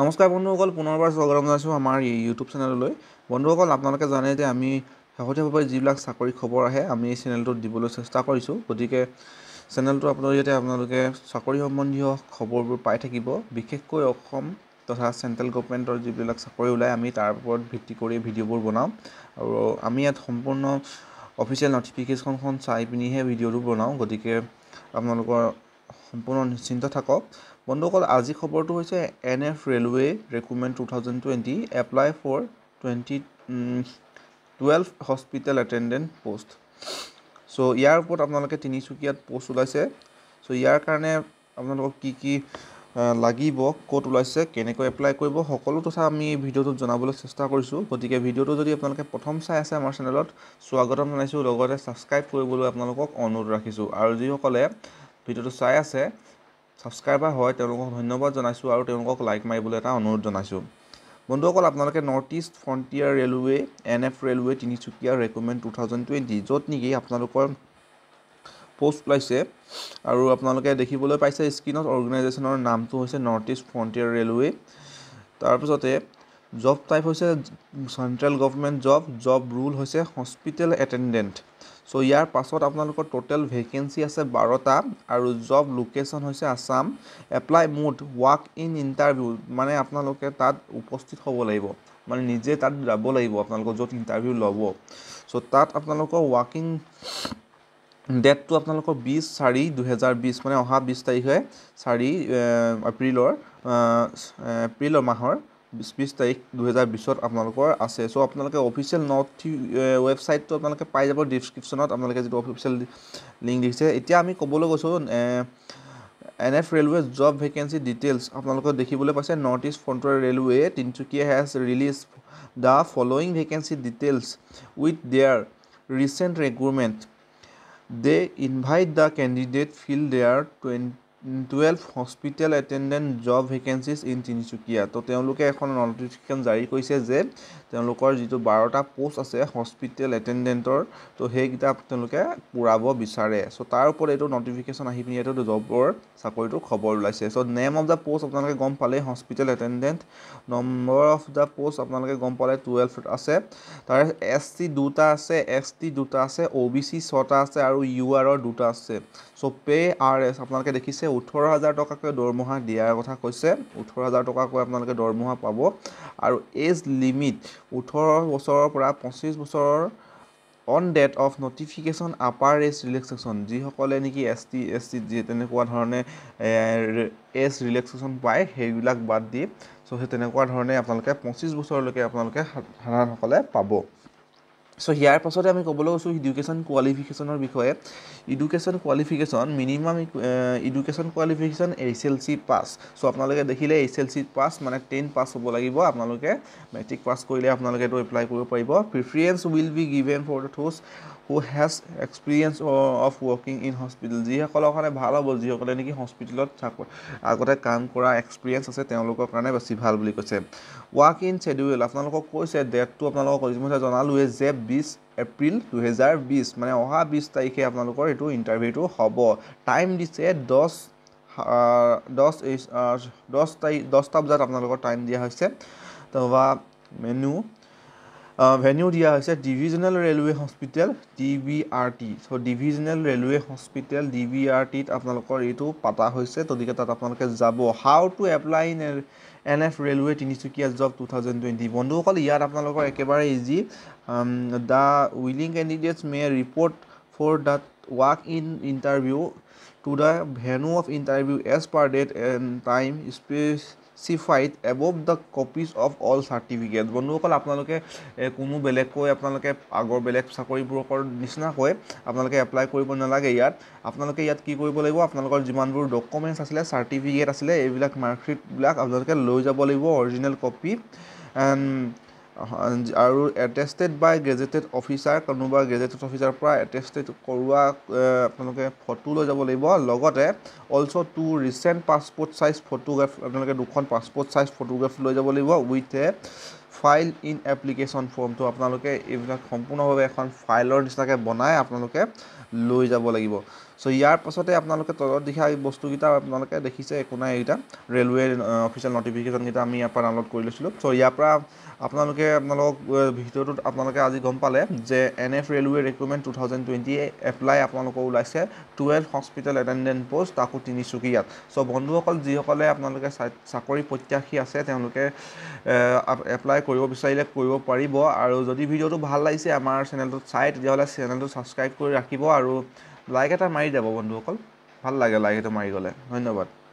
নমস্কাৰ বন্ধুসকল পুনৰবাৰ স্বাগতম জনাইছোঁ আমাৰ এই ইউটিউব চেনেললৈ বন্ধুসকল আপোনালোকে জানে যে আমি শেহতীয়াভাৱে যিবিলাক চাকৰি খবৰ আহে আমি এই চেনেলটোত দিবলৈ চেষ্টা কৰিছোঁ গতিকে চেনেলটো আপোনাৰ জৰিয়তে আপোনালোকে চাকৰি সম্বন্ধীয় খবৰবোৰ পাই থাকিব বিশেষকৈ অসম তথা চেণ্ট্ৰেল গভমেণ্টৰ যিবিলাক চাকৰি ওলায় আমি তাৰ ওপৰত ভিত্তি কৰি ভিডিঅ'বোৰ বনাওঁ আৰু আমি ইয়াত সম্পূৰ্ণ অফিচিয়েল নটিফিকেশ্যনখন চাই পিনিহে ভিডিঅ'টো বনাওঁ গতিকে আপোনালোকৰ সম্পূৰ্ণ নিশ্চিন্ত থাকক বন্ধুসকল আজি খবৰটো হৈছে N F railway recruitment two thousand twenty apply for twenty twelve hospital attendant post চ' ইয়াৰ ওপৰত আপোনালোকে তিনিচুকীয়াত পষ্ট ওলাইছে চ' ইয়াৰ কাৰণে আপোনালোকক কি কি লাগিব ক'ত ওলাইছে কেনেকৈ এপ্লাই কৰিব সকলো তথা আমি ভিডিঅ'টোত জনাবলৈ চেষ্টা কৰিছোঁ গতিকে ভিডিঅ'টো যদি আপোনালোকে প্ৰথম চাই আছে আমাৰ চেনেলত স্বাগতম জনাইছোঁ লগতে ছাবস্ক্ৰাইব কৰিবলৈ আপোনালোকক অনুৰোধ ৰাখিছোঁ আৰু যিসকলে ভিডিওটো চাই আছে ছাবস্ক্ৰাইবাৰ হয় তেওঁলোকক ধন্যবাদ জনাইছোঁ আৰু তেওঁলোকক লাইক মাৰিবলৈ এটা অনুৰোধ জনাইছোঁ বন্ধুসকল আপোনালোকে North East Frontier railway N F railway Tinsukia recruitment two thousand twenty য'ত নেকি আপোনালোকৰ পষ্ট ওলাইছে আৰু আপোনালোকে দেখিবলৈ পাইছে স্ক্ৰীণত অৰ্গেনাইজেশ্যনৰ নামটো হৈছে নৰ্থ ইষ্ট ফ্ৰণ্টিয়াৰ ৰেলৱে তাৰপিছতে জব টাইপ হৈছে central government job job rule হৈছে হস্পিটেল এটেণ্ডেণ্ট চ' ইয়াৰ পাছত আপোনালোকৰ ট'টেল ভেকেঞ্চি আছে বাৰটা আৰু জব লোকেশ্যন হৈছে Assam apply mode walk in interview মানে আপোনালোকে তাত উপস্থিত হ'ব লাগিব মানে নিজে তাত যাব লাগিব আপোনালোকৰ য'ত ইণ্টাৰভিউ ল'ব চ' তাত আপোনালোকৰ ৱাকিং ডেটটো আপোনালোকৰ বিছ চাৰি দুহেজাৰ বিছ মানে অহা বিছ তাৰিখে চাৰি এপ্ৰিলৰ এপ্ৰিলৰ মাহৰ বিছ বিছ তাৰিখ দুহেজাৰ বিছত আপোনালোকৰ আছে চ' আপোনালোকে অফিচিয়েল নৰ্থ ৱেবছাইটটো আপোনালোকে পাই যাব ডিছক্ৰিপশ্যনত আপোনালোকে যিটো অফিচিয়েল লিংক দিছে এতিয়া আমি ক'বলৈ গৈছোঁ N F railway job vacancy details আপোনালোকে দেখিবলৈ পাইছে নৰ্থ ইষ্ট ফ্ৰণ্টৰ railway Tinsukia has release the following vacancy details with their recent requirement they invite the candidate fill their twenty twelve hospital attendant job vacancies in Tinsukia তো তেওঁলোকে এখন notification জাৰি কৰিছে যে তেওঁলোকৰ যিটো বাৰটা পোষ্ট আছে হস্পিটেল এটেণ্ডেণ্টৰ তো সেইকেইটা তেওঁলোকে পূৰাব বিচাৰে চ' তাৰ ওপৰত এইটো নটিফিকেশ্যন আহি পিনি এইটো জবৰ চাকৰিটোৰ খবৰ ওলাইছে চ' নেম অফ দ্য পোষ্ট আপোনালোকে গম পালে hospital attendant number of the post আপোনালোকে গম পালে টুৱেলভ আছে তাৰে এছ চি দুটা আছে এছ টি দুটা আছে অ' বি চি ছটা আছে আৰু ইউ আৰৰ দুটা আছে চ' পে আৰ এছ আপোনালোকে দেখিছে ওঠৰ হাজাৰ টকাকৈ দৰমহা দিয়াৰ কথা কৈছে ওঠৰ হাজাৰ টকাকৈ আপোনালোকে দৰমহা পাব আৰু এজ লিমিট ওঠৰ বছৰৰ পৰা পঁচিছ বছৰৰ on date of notification upper age relaxation যিসকলে নেকি এছ টি এছ টি যি তেনেকুৱা ধৰণে এজ ৰিলেক্সেশ্যন পায় সেইবিলাক বাদ দি চ' সেই তেনেকুৱা ধৰণে আপোনালোকে পঁচিছ বছৰলৈকে আপোনালোকে সাধাৰণসকলে পাব চ' ইয়াৰ পাছতে আমি ক'বলৈ গৈছোঁ ইডুকেশ্যন কোৱালিফিকেশ্যনৰ বিষয়ে education qualification minimum education qualification H L C pass চ' আপোনালোকে দেখিলে এইচ এল চি পাছ মানে টেন পাছ হ'ব লাগিব আপোনালোকে মেট্ৰিক পাছ কৰিলে আপোনালোকে এইটো এপ্লাই কৰিব পাৰিব preference will be given for the those who has experience of working in hospital যিসকলৰ কাৰণে ভাল হ'ব যিসকলে নেকি হস্পিটেলত থাকো আগতে কাম কৰা এক্সপিৰিয়েঞ্চ আছে তেওঁলোকৰ কাৰণে বেছি ভাল বুলি কৈছে ৱাৰ্ক ইন চেডিউল আপোনালোকক কৈছে ডেটটো আপোনালোকক ইতিমধ্যে জনালোৱে যে বিছ এপ্ৰিল দুহেজাৰ বিছ মানে অহা বিছ তাৰিখে আপোনালোকৰ এইটো ইণ্টাৰভিউটো হ'ব টাইম দিছে দহ দহ দহ তাৰিখ দহটা বজাত আপোনালোকৰ টাইম দিয়া হৈছে তাৰপৰা মেনু ভেনিউ দিয়া হৈছে divisional railway hospital D B R T চ' divisional railway hospital D B R টিত আপোনালোকৰ এইটো পতা হৈছে গতিকে তাত আপোনালোকে যাব how to apply in N F railway Tinsukia job two thousand twenty বন্ধুসকল ইয়াত আপোনালোকৰ একেবাৰে easy the willing candidates may report for the walk in interview to the venue of interview as per date and time specified above the copies of all certificate বন্ধুসকল আপোনালোকে কোনো বেলেগকৈ আপোনালোকে আগৰ বেলেগ চাকৰিবোৰকৰ নিচিনাকৈ আপোনালোকে এপ্লাই কৰিব নালাগে ইয়াত আপোনালোকে ইয়াত কি কৰিব লাগিব আপোনালোকৰ যিমানবোৰ ডকুমেণ্টছ আছিলে চাৰ্টিফিকেট আছিলে এইবিলাক মাৰ্কশ্বিটবিলাক আপোনালোকে লৈ যাব লাগিব অৰিজিনেল কপি এণ্ড আৰু এটেষ্টেড বাই গেজেটেড অফিচাৰ কোনোবা গেজেটেড অফিচাৰ পৰা এটেষ্টেড কৰোৱা আপোনালোকে ফটো লৈ যাব লাগিব লগতে also' to recent passport size photograph আপোনালোকে দুখন পাছপ'ৰ্ট চাইজ ফটোগ্ৰাফ লৈ যাব লাগিব with a file in application ফৰ্মটো আপোনালোকে এইবিলাক সম্পূৰ্ণভাৱে এখন ফাইলৰ নিচিনাকৈ বনাই আপোনালোকে লৈ যাব লাগিব চ' ইয়াৰ পাছতে আপোনালোকে তলত এই বস্তুকেইটা আপোনালোকে দেখিছে একো নাই এইকেইটা ৰেলৱে অফিচিয়েল নটিফিকেশ্যনকেইটা আমি ইয়াৰ পৰা ডাউনলোড কৰি লৈছিলোঁ চ' ইয়াৰ পৰা আপোনালোকে আপোনালোকক ভিতৰটোত আপোনালোকে আজি গম পালে যে N F railway recruitment two thousand twenty apply আপোনালোকৰ ওলাইছে টুৱেলভ হস্পিটেল এটেণ্ডেণ্ট পষ্ট তাকো তিনিচুকীয়াত চ' বন্ধুসকল যিসকলে আপোনালোকে চাকৰি প্ৰত্যাশী আছে তেওঁলোকে এপ্লাই কৰিব বিচাৰিলে কৰিব পাৰিব আৰু যদি ভিডিঅ'টো ভাল লাগিছে আমাৰ চেনেলটোত চাই তেতিয়াহ'লে চেনেলটো ছাবস্ক্ৰাইব কৰি ৰাখিব আৰু লাইক এটা মাৰি যাব বন্ধুসকল ভাল লাগে লাইক এটা মাৰি গ'লে ধন্যবাদ